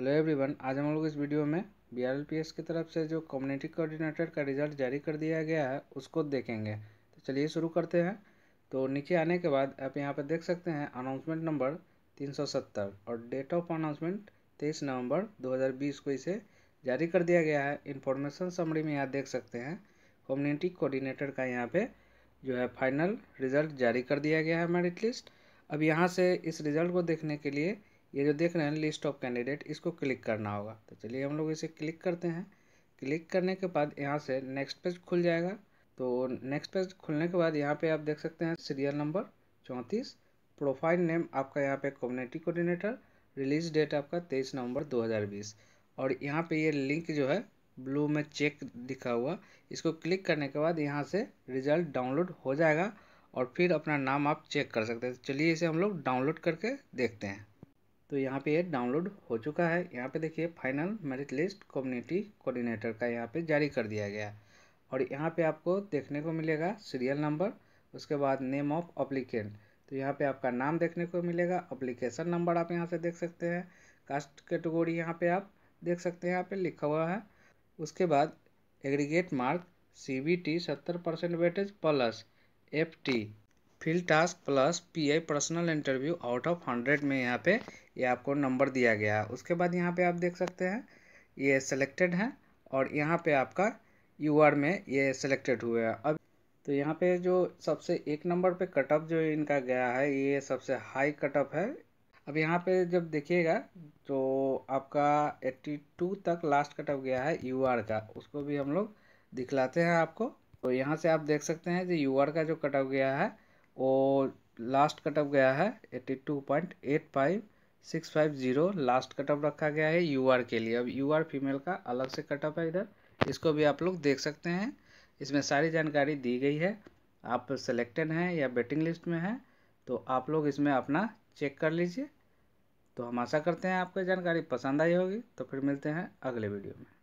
hello everyone आज हम लोग इस वीडियो में बी आर की तरफ से जो कम्युनिटी कोऑर्डिनेटर का रिजल्ट जारी कर दिया गया है उसको देखेंगे तो चलिए शुरू करते हैं तो नीचे आने के बाद आप यहाँ पर देख सकते हैं अनाउंसमेंट नंबर 370 और डेट ऑफ अनाउंसमेंट 23 नवंबर 2020 को इसे जारी कर दिया गया है इन्फॉर्मेशन समरी में यहाँ देख सकते हैं कम्युनिटी कोऑर्डिनेटर का यहाँ पर जो है फाइनल रिजल्ट जारी कर दिया गया है मेरिट लिस्ट अब यहाँ से इस रिज़ल्ट को देखने के लिए ये जो देख रहे हैं लिस्ट ऑफ कैंडिडेट इसको क्लिक करना होगा तो चलिए हम लोग इसे क्लिक करते हैं क्लिक करने के बाद यहाँ से नेक्स्ट पेज खुल जाएगा तो नेक्स्ट पेज खुलने के बाद यहाँ पे आप देख सकते हैं सीरियल नंबर चौंतीस प्रोफाइल नेम आपका यहाँ पे कम्युनिटी कोऑर्डिनेटर रिलीज डेट आपका तेईस नवंबर 2020 और यहाँ पे ये लिंक जो है ब्लू में चेक दिखा हुआ इसको क्लिक करने के बाद यहाँ से रिजल्ट डाउनलोड हो जाएगा और फिर अपना नाम आप चेक कर सकते हैं चलिए इसे हम लोग डाउनलोड करके देखते हैं तो यहाँ पे ये डाउनलोड हो चुका है यहाँ पे देखिए final merit list community coordinator का यहाँ पे जारी कर दिया गया और यहाँ पे आपको देखने को मिलेगा सीरियल नंबर उसके बाद नेम ऑफ अप्लीकेंट तो यहाँ पे आपका नाम देखने को मिलेगा अप्लीकेशन नंबर आप यहाँ से देख सकते हैं कास्ट कैटेगोरी यहाँ पर आप देख सकते हैं यहाँ पर लिखा हुआ है उसके बाद aggregate mark C B T सत्तर percent weightage plus F T field task plus PI personal interview out of hundred में यहाँ पे ये यह आपको नंबर दिया गया है उसके बाद यहाँ पे आप देख सकते हैं ये सिलेक्टेड है और यहाँ पे आपका यू आर में ये सिलेक्टेड हुए हैं अब तो यहाँ पे जो सबसे एक नंबर पे कट ऑफ जो इनका गया है ये सबसे हाई कट ऑफ है अब यहाँ पे जब देखिएगा तो आपका टू तक लास्ट कट ऑफ गया है यू आर का उसको भी हम लोग दिखलाते हैं आपको तो यहाँ से आप देख सकते हैं जो यू आर का जो कट ऑफ गया है वो लास्ट कटअप गया है eighty two point eight five six five zero last cutoff रखा गया है यू के लिए अब यू फीमेल का अलग से कटअप है इधर इसको भी आप लोग देख सकते हैं इसमें सारी जानकारी दी गई है आप सेलेक्टेड हैं या बेटिंग लिस्ट में हैं तो आप लोग इसमें अपना चेक कर लीजिए तो हम आशा करते हैं आपको जानकारी पसंद आई होगी तो फिर मिलते हैं अगले वीडियो में